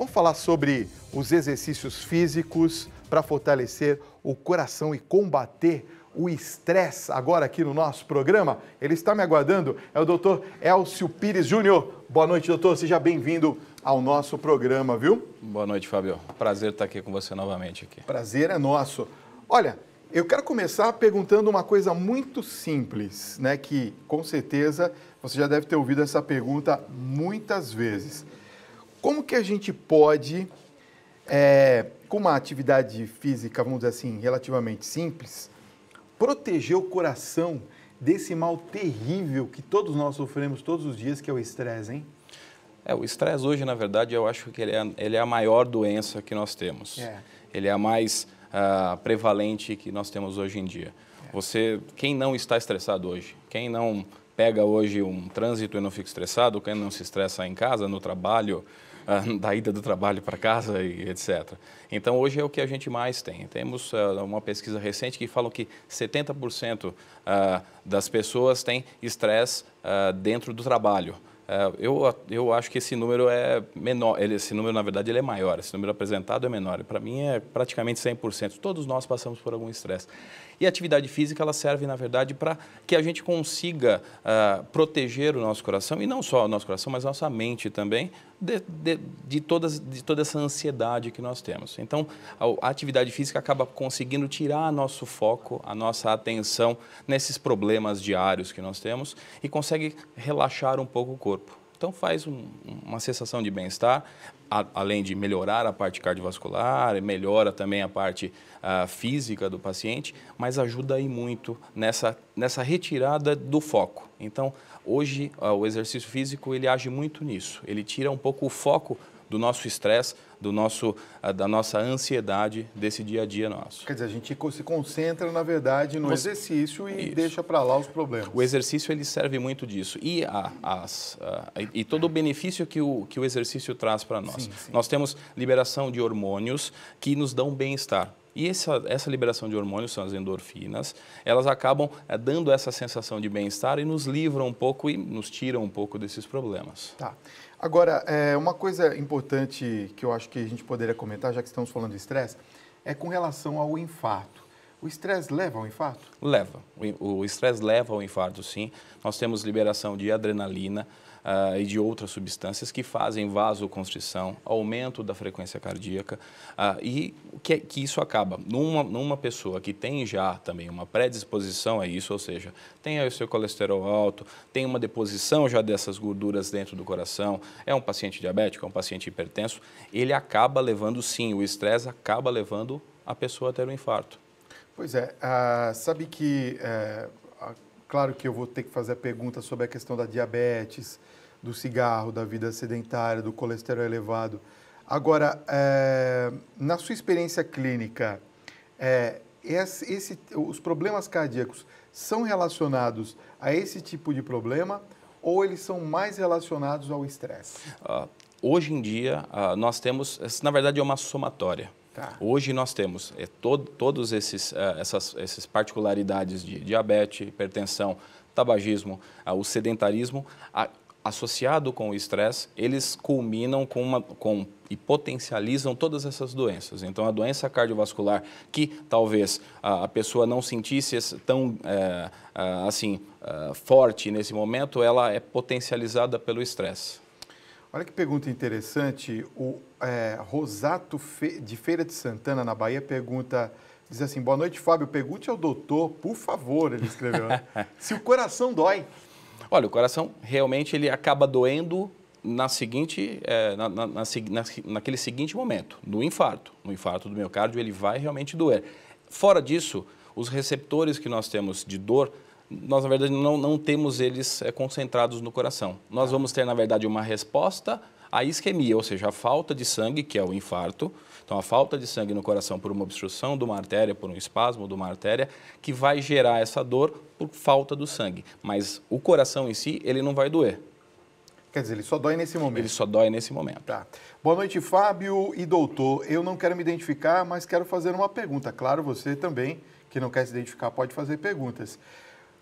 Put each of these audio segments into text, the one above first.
Vamos falar sobre os exercícios físicos para fortalecer o coração e combater o estresse agora aqui no nosso programa. Ele está me aguardando, é o doutor Elcio Pires Júnior. Boa noite, doutor. Seja bem-vindo ao nosso programa, viu? Boa noite, Fabio. Prazer estar aqui com você novamente. Aqui. Prazer é nosso. Olha, eu quero começar perguntando uma coisa muito simples, né? Que com certeza você já deve ter ouvido essa pergunta muitas vezes. Como que a gente pode, é, com uma atividade física, vamos dizer assim, relativamente simples, proteger o coração desse mal terrível que todos nós sofremos todos os dias, que é o estresse, hein? É, o estresse hoje, na verdade, eu acho que ele é, ele é a maior doença que nós temos. É. Ele é a mais uh, prevalente que nós temos hoje em dia. É. Você, quem não está estressado hoje, quem não pega hoje um trânsito e não fica estressado, quem não se estressa em casa, no trabalho, Ah, da ida do trabalho para casa e etc. Então, hoje é o que a gente mais tem. Temos ah, uma pesquisa recente que fala que 70% ah, das pessoas têm estresse dentro do trabalho. Eu, eu acho que esse número é menor, esse número, na verdade, ele é maior, esse número apresentado é menor. Para mim, é praticamente 100%. Todos nós passamos por algum estresse. E a atividade física, ela serve, na verdade, para que a gente consiga uh, proteger o nosso coração, e não só o nosso coração, mas a nossa mente também, de, de, de, todas, de toda essa ansiedade que nós temos. Então, a, atividade física acaba conseguindo tirar nosso foco, a nossa atenção nesses problemas diários que nós temos e consegue relaxar um pouco o corpo. Então faz um, uma sensação de bem-estar, a, além de melhorar a parte cardiovascular, melhora também a parte ah, física do paciente, mas ajuda aí muito nessa, nessa retirada do foco. Então, hoje, ah, o exercício físico, ele age muito nisso. Ele tira um pouco o foco do nosso estresse, do nosso, ah, da nossa ansiedade desse dia a dia nosso. Quer dizer, a gente se concentra, na verdade, no Você... exercício e Isso. deixa para lá os problemas. O exercício ele serve muito disso. E, a, as, a, ah, e todo o benefício que o, que o exercício traz para nós. Sim, sim. Nós temos liberação de hormônios que nos dão bem-estar. E essa, essa liberação de hormônios, são as endorfinas, elas acabam é, dando essa sensação de bem-estar e nos livram um pouco e nos tiram um pouco desses problemas. Tá. Agora, é, uma coisa importante que eu acho que a gente poderia comentar, já que estamos falando de estresse, é com relação ao infarto. O estresse leva ao infarto? Leva. O estresse leva ao infarto, sim. Nós temos liberação de adrenalina, uh, e de outras substâncias que fazem vasoconstrição, aumento da frequência cardíaca uh, e que, é que, isso acaba numa, numa pessoa que tem já também uma predisposição a isso, ou seja, tem o seu colesterol alto, tem uma deposição já dessas gorduras dentro do coração, é um paciente diabético, é um paciente hipertenso, ele acaba levando sim, o estresse acaba levando a pessoa a ter um infarto. Pois é, uh, sabe que uh, Claro que eu vou ter que fazer a pergunta sobre a questão da diabetes, do cigarro, da vida sedentária, do colesterol elevado. Agora, é, na sua experiência clínica, é, esse, esse, os problemas cardíacos são relacionados a esse tipo de problema ou eles são mais relacionados ao estresse? Uh, hoje em dia, uh, nós temos, na verdade, é uma somatória. Tá. Hoje nós temos é, todos esses uh, essas, essas particularidades de diabetes, hipertensão, tabagismo, uh, o sedentarismo, a, associado com o estresse, eles culminam com, uma, com e potencializam todas essas doenças. Então, a doença cardiovascular, que talvez a, pessoa não sentisse tão é, é assim é, forte nesse momento, ela é potencializada pelo estresse. Olha que pergunta interessante. O é, Rosato Fe... de Feira de Santana, na Bahia, pergunta. Diz assim, boa noite, Fábio. Pergunte ao doutor, por favor, ele escreveu, né? se o coração dói. Olha, o coração realmente ele acaba doendo na seguinte, é, na, na, na, naquele seguinte momento, no infarto. No infarto do miocárdio, ele vai realmente doer. Fora disso, os receptores que nós temos de dor nós, na verdade, não, não temos eles é, concentrados no coração. Nós tá. vamos ter, na verdade, uma resposta à isquemia, ou seja, a falta de sangue, que é o infarto. Então, a falta de sangue no coração por uma obstrução de uma artéria, por um espasmo de uma artéria, que vai gerar essa dor por falta do sangue. Mas o coração em si, ele não vai doer. Quer dizer, ele só dói nesse momento. Ele só dói nesse momento. Tá. Boa noite, Fábio e doutor. Eu não quero me identificar, mas quero fazer uma pergunta. Claro, você também, que não quer se identificar, pode fazer perguntas.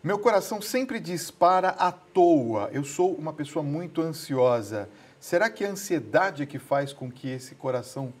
Meu coração sempre dispara à toa. Eu sou uma pessoa muito ansiosa. Será que é a ansiedade é que faz com que esse coração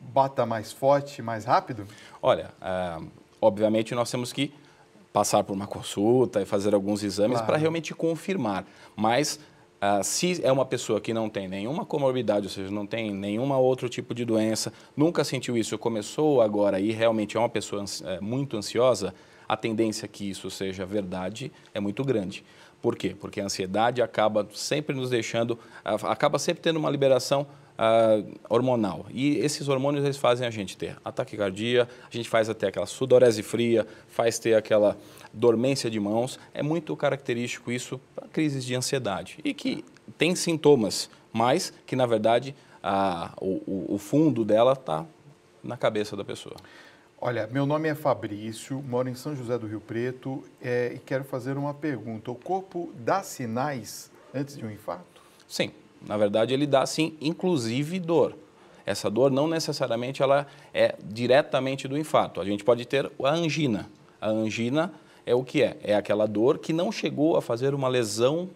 bata mais forte, mais rápido? Olha, uh, obviamente nós temos que passar por uma consulta e fazer alguns exames claro. para realmente confirmar. Mas uh, se é uma pessoa que não tem nenhuma comorbidade, ou seja, não tem nenhuma outro tipo de doença, nunca sentiu isso, começou agora e realmente é uma pessoa ansi eh, muito ansiosa, a tendência que isso seja verdade é muito grande. Por quê? Porque a ansiedade acaba sempre nos deixando, acaba sempre tendo uma liberação ah, hormonal. E esses hormônios eles fazem a gente ter ataque cardíaco, a gente faz até aquela sudorese fria, faz ter aquela dormência de mãos. É muito característico isso para crises de ansiedade e que tem sintomas, mas que na verdade o, o fundo dela está na cabeça da pessoa. Olha, meu nome é Fabrício, moro em São José do Rio Preto é, e quero fazer uma pergunta. O corpo dá sinais antes de um infarto? Sim, na verdade ele dá sim, inclusive dor. Essa dor não necessariamente ela é diretamente do infarto. A gente pode ter a angina. A angina é o que é? É aquela dor que não chegou a fazer uma lesão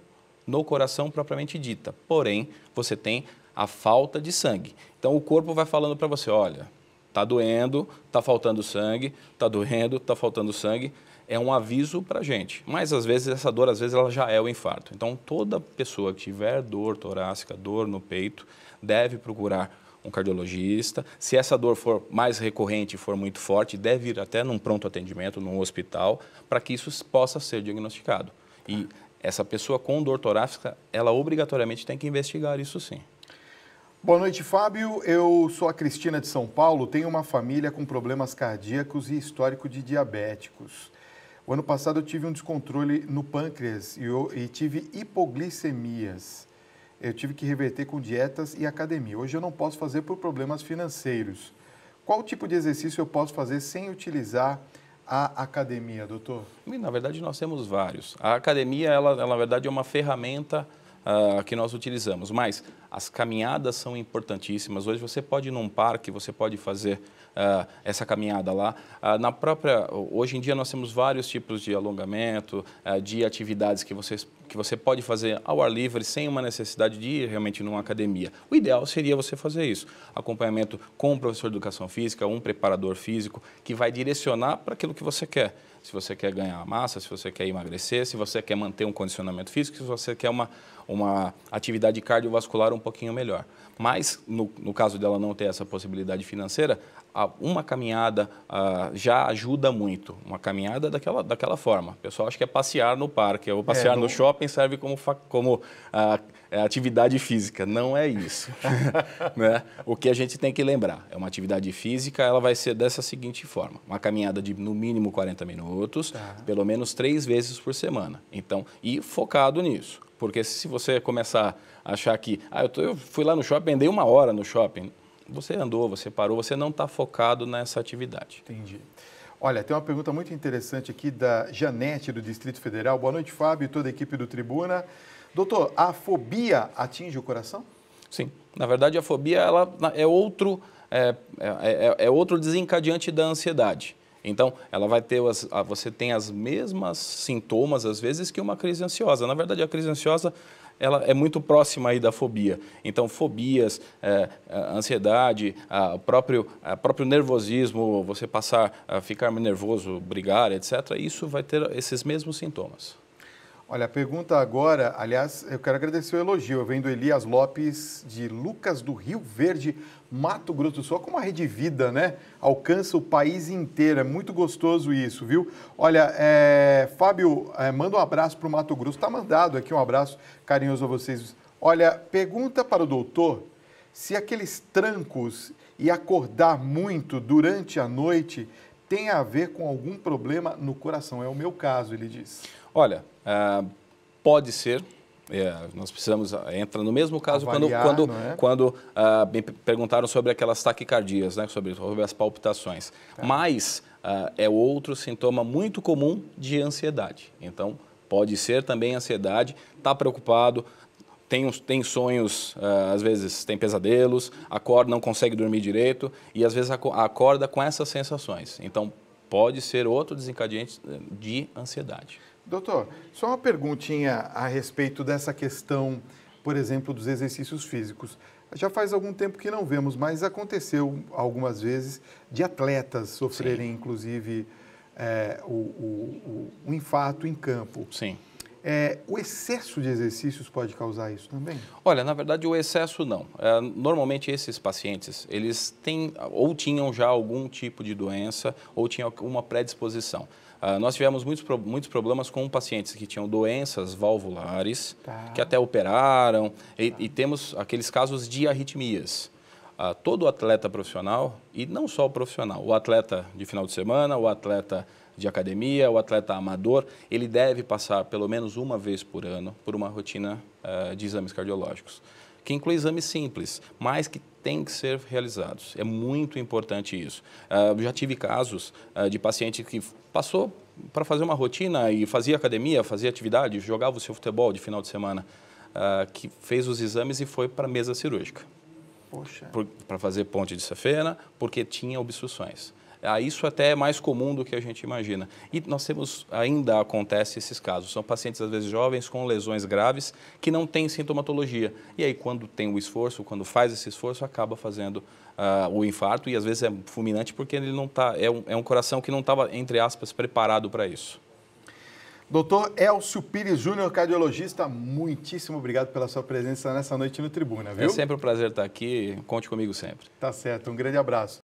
no coração propriamente dita. Porém, você tem a falta de sangue. Então o corpo vai falando para você, olha, Está doendo, está faltando sangue, está doendo, está faltando sangue. É um aviso para a gente. Mas, às vezes, essa dor, às vezes, ela já é o infarto. Então, toda pessoa que tiver dor torácica, dor no peito, deve procurar um cardiologista. Se essa dor for mais recorrente, for muito forte, deve ir até num pronto atendimento, num hospital, para que isso possa ser diagnosticado. E essa pessoa com dor torácica, ela obrigatoriamente tem que investigar isso sim. Boa noite, Fábio. Eu sou a Cristina de São Paulo. Tenho uma família com problemas cardíacos e histórico de diabéticos. O ano passado eu tive um descontrole no pâncreas e, eu, e tive hipoglicemias. Eu tive que reverter com dietas e academia. Hoje eu não posso fazer por problemas financeiros. Qual tipo de exercício eu posso fazer sem utilizar a academia, doutor? Na verdade, nós temos vários. A academia, ela, ela na verdade, é uma ferramenta uh, que nós utilizamos. Mas as caminhadas são importantíssimas. Hoje você pode ir num parque, você pode fazer uh, essa caminhada lá. Uh, na própria, hoje em dia nós temos vários tipos de alongamento, de atividades que vocês que você pode fazer ao ar livre sem uma necessidade de ir realmente numa academia. O ideal seria você fazer isso. Acompanhamento com um professor de educação física, um preparador físico, que vai direcionar para aquilo que você quer. Se você quer ganhar massa, se você quer emagrecer, se você quer manter um condicionamento físico, se você quer uma, uma atividade cardiovascular um pouquinho melhor. Mas, no, no caso dela não ter essa possibilidade financeira, uma caminhada já ajuda muito. Uma caminhada daquela, daquela forma. O pessoal acha que é passear no parque, ou é, passear é, no... no... shopping serve como, como é, atividade física. Não é isso. né? O que a gente tem que lembrar é uma atividade física, ela vai ser dessa seguinte forma: uma caminhada de no mínimo 40 minutos, tá. pelo menos três vezes por semana. Então, e focado nisso. Porque se você começar a achar que, ah, eu, tô, eu fui lá no shopping, andei uma hora no shopping você andou, você parou, você não está focado nessa atividade. Entendi. Olha, tem uma pergunta muito interessante aqui da Janete, do Distrito Federal. Boa noite, Fábio e toda a equipe do Tribuna. Doutor, a fobia atinge o coração? Sim. Na verdade, a fobia ela é, outro, é, é, é, é outro desencadeante da ansiedade. Então, ela vai ter as, você tem as mesmas sintomas às vezes que uma crise ansiosa. Na verdade, a crise ansiosa ela é muito próxima aí da fobia. Então, fobias, é, é ansiedade, a próprio, a próprio nervosismo, você passar a ficar nervoso, brigar, etc., isso vai ter esses mesmos sintomas. Olha, a pergunta agora, aliás, eu quero agradecer o elogio. Eu vendo Elias Lopes de Lucas do Rio Verde, Mato Grosso do Sul. É como a rede vida, né? Alcança o país inteiro. É muito gostoso isso, viu? Olha, é... Fábio, é, manda um abraço para o Mato Grosso. Está mandado aqui um abraço carinhoso a vocês. Olha, pergunta para o doutor se aqueles trancos e acordar muito durante a noite tem a ver com algum problema no coração. É o meu caso, ele diz. Olha, uh, pode ser. É, nós precisamos é, entra no mesmo caso Avaliar, quando é? quando é? quando uh, me perguntaram sobre aquelas taquicardias, né, sobre, sobre as palpitações. Mas uh, é outro sintoma muito comum de ansiedade. Então pode ser também ansiedade. Está preocupado, tem, tem sonhos, eh, às vezes tem pesadelos, acorda, não consegue dormir direito e às vezes acorda com essas sensações. Então, pode ser outro desencadeante eh, de ansiedade. Doutor, só uma perguntinha a respeito dessa questão, por exemplo, dos exercícios físicos. Já faz algum tempo que não vemos, mas aconteceu algumas vezes de atletas sofrerem, Sim. inclusive, é, o, o, o, o infarto em campo. Sim. É, o excesso de exercícios pode causar isso também? Olha, na verdade, o excesso não. É, normalmente, esses pacientes, eles têm ou tinham já algum tipo de doença ou tinham uma predisposição. Uh, nós tivemos muitos, muitos problemas com pacientes que tinham doenças valvulares, tá. que até operaram, e, tá. e, temos aqueles casos de arritmias. Uh, todo atleta profissional, e não só o profissional, o atleta de final de semana, o atleta de academia, o atleta amador, ele deve passar pelo menos uma vez por ano por uma rotina uh, de exames cardiológicos, que inclui exames simples, mas que têm que ser realizados. É muito importante isso. Uh, já tive casos uh, de paciente que passou para fazer uma rotina e fazia academia, fazia atividade, jogava o seu futebol de final de semana, que fez os exames e foi para a mesa cirúrgica. Para fazer ponte de safena, porque tinha obstruções. Ah, isso até é mais comum do que a gente imagina. E nós temos, ainda acontece esses casos. São pacientes, às vezes, jovens com lesões graves que não têm sintomatologia. E aí, quando tem o esforço, quando faz esse esforço, acaba fazendo uh, o infarto e às vezes é fulminante porque ele não tá, é, um, é um coração que não estava, entre aspas, preparado para isso. Doutor Elcio Pires Júnior, cardiologista, muitíssimo obrigado pela sua presença nessa noite no Tribuna, viu? É sempre um prazer estar aqui, conte comigo sempre. Tá certo, um grande abraço.